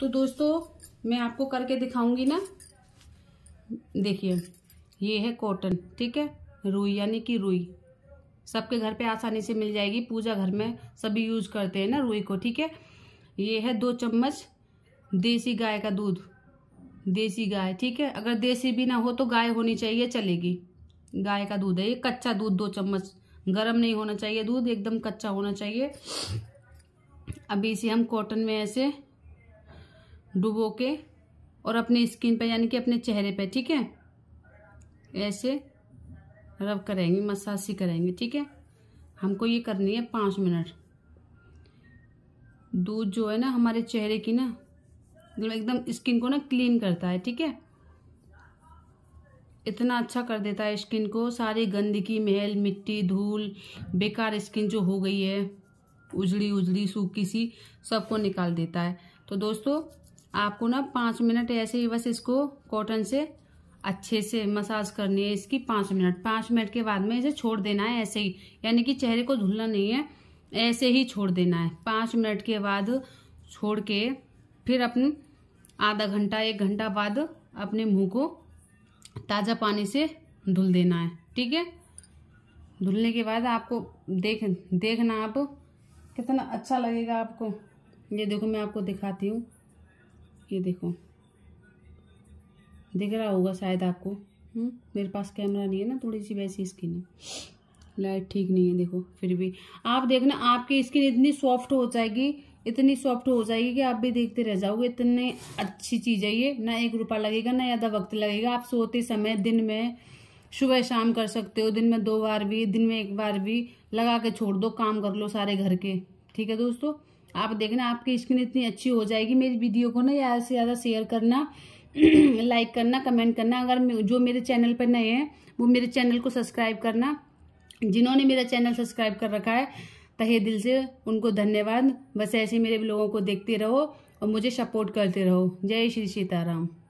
तो दोस्तों मैं आपको करके दिखाऊंगी ना देखिए ये है कॉटन ठीक है रुई यानी कि रुई सबके घर पे आसानी से मिल जाएगी पूजा घर में सभी यूज करते हैं ना रुई को ठीक है ये है दो चम्मच देसी गाय का दूध देसी गाय ठीक है अगर देसी भी ना हो तो गाय होनी चाहिए चलेगी गाय का दूध है ये कच्चा दूध दो चम्मच गर्म नहीं होना चाहिए दूध एकदम कच्चा होना चाहिए अभी इसे हम कॉटन में ऐसे डुबो के और अपने स्किन पे यानी कि अपने चेहरे पे ठीक है ऐसे रब करेंगे मसाज सी करेंगे ठीक है हमको ये करनी है पाँच मिनट दूध जो है ना हमारे चेहरे की ना मतलब एकदम स्किन को ना क्लीन करता है ठीक है इतना अच्छा कर देता है स्किन को सारी गंदगी महल मिट्टी धूल बेकार स्किन जो हो गई है उजड़ी उजड़ी सूखी सी सबको निकाल देता है तो दोस्तों आपको ना पाँच मिनट ऐसे ही बस इसको कॉटन से अच्छे से मसाज करनी है इसकी पाँच मिनट पाँच मिनट के बाद में इसे छोड़ देना है ऐसे ही यानी कि चेहरे को धुलना नहीं है ऐसे ही छोड़ देना है पाँच मिनट के बाद छोड़ के फिर अपन आधा घंटा एक घंटा बाद अपने मुंह को ताज़ा पानी से धुल देना है ठीक है धुलने के बाद आपको देख देखना आप कितना अच्छा लगेगा आपको ये देखो मैं आपको दिखाती हूँ ये देखो दिख रहा होगा शायद आपको हुँ? हम्म, मेरे पास कैमरा नहीं है ना थोड़ी सी वैसी स्किन है लाइट ठीक नहीं है देखो फिर भी आप देखना आपकी स्किन इतनी सॉफ्ट हो जाएगी इतनी सॉफ्ट हो जाएगी कि आप भी देखते रह जाओगे इतनी अच्छी चीज़ है ये ना एक रुपया लगेगा ना ज़्यादा वक्त लगेगा आप सोते समय दिन में सुबह शाम कर सकते हो दिन में दो बार भी दिन में एक बार भी लगा के छोड़ दो काम कर लो सारे घर के ठीक है दोस्तों आप देखना आपकी स्किन इतनी अच्छी हो जाएगी मेरी वीडियो को ना ज़्यादा से ज़्यादा शेयर करना लाइक करना कमेंट करना अगर जो मेरे चैनल पर नए हैं वो मेरे चैनल को सब्सक्राइब करना जिन्होंने मेरा चैनल सब्सक्राइब कर रखा है तहे दिल से उनको धन्यवाद बस ऐसे मेरे लोगों को देखते रहो और मुझे सपोर्ट करते रहो जय श्री सीताराम